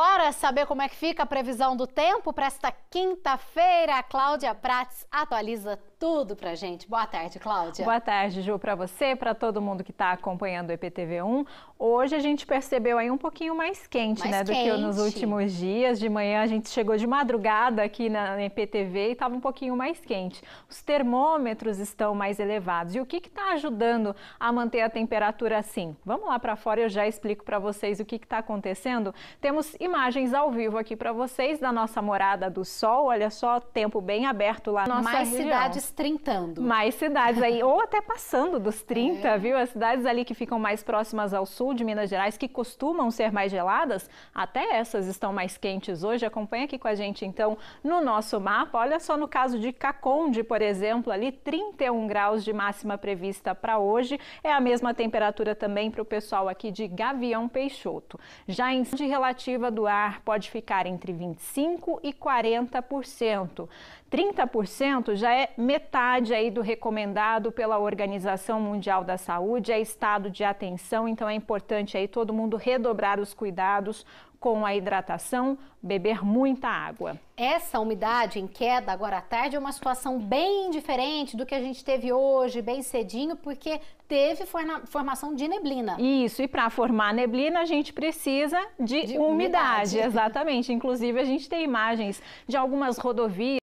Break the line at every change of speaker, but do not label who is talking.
Bora é saber como é que fica a previsão do tempo para esta quinta-feira. A Cláudia Prates
atualiza tudo para gente. Boa tarde, Cláudia. Boa tarde, Ju, para você, para todo mundo que está acompanhando o EPTV1. Hoje a gente percebeu aí um pouquinho mais quente, mais né, quente. do que nos últimos dias. De manhã a gente chegou de madrugada aqui na, na EPTV e estava um pouquinho mais quente. Os termômetros estão mais elevados. E o que está ajudando a manter a temperatura assim? Vamos lá para fora, eu já explico para vocês o que está acontecendo. Temos imagens ao vivo aqui para vocês da nossa Morada do Sol. Olha só, tempo bem aberto lá. Nossa Mais região. cidades trintando. Mais cidades aí, ou até passando dos 30, é. viu? As cidades ali que ficam mais próximas ao sul de Minas Gerais, que costumam ser mais geladas, até essas estão mais quentes hoje. Acompanha aqui com a gente, então, no nosso mapa. Olha só no caso de Caconde, por exemplo, ali 31 graus de máxima prevista para hoje. É a mesma temperatura também para o pessoal aqui de Gavião Peixoto. Já em de relativa do do ar pode ficar entre 25% e 40%. 30% já é metade aí do recomendado pela Organização Mundial da Saúde, é estado de atenção, então é importante aí todo mundo redobrar os cuidados com a hidratação, beber muita água essa umidade em queda agora à tarde é uma
situação bem diferente do que a gente teve hoje, bem cedinho, porque teve
formação de neblina. Isso, e para formar neblina a gente precisa de, de umidade. umidade, exatamente. Inclusive a gente tem imagens de algumas rodovias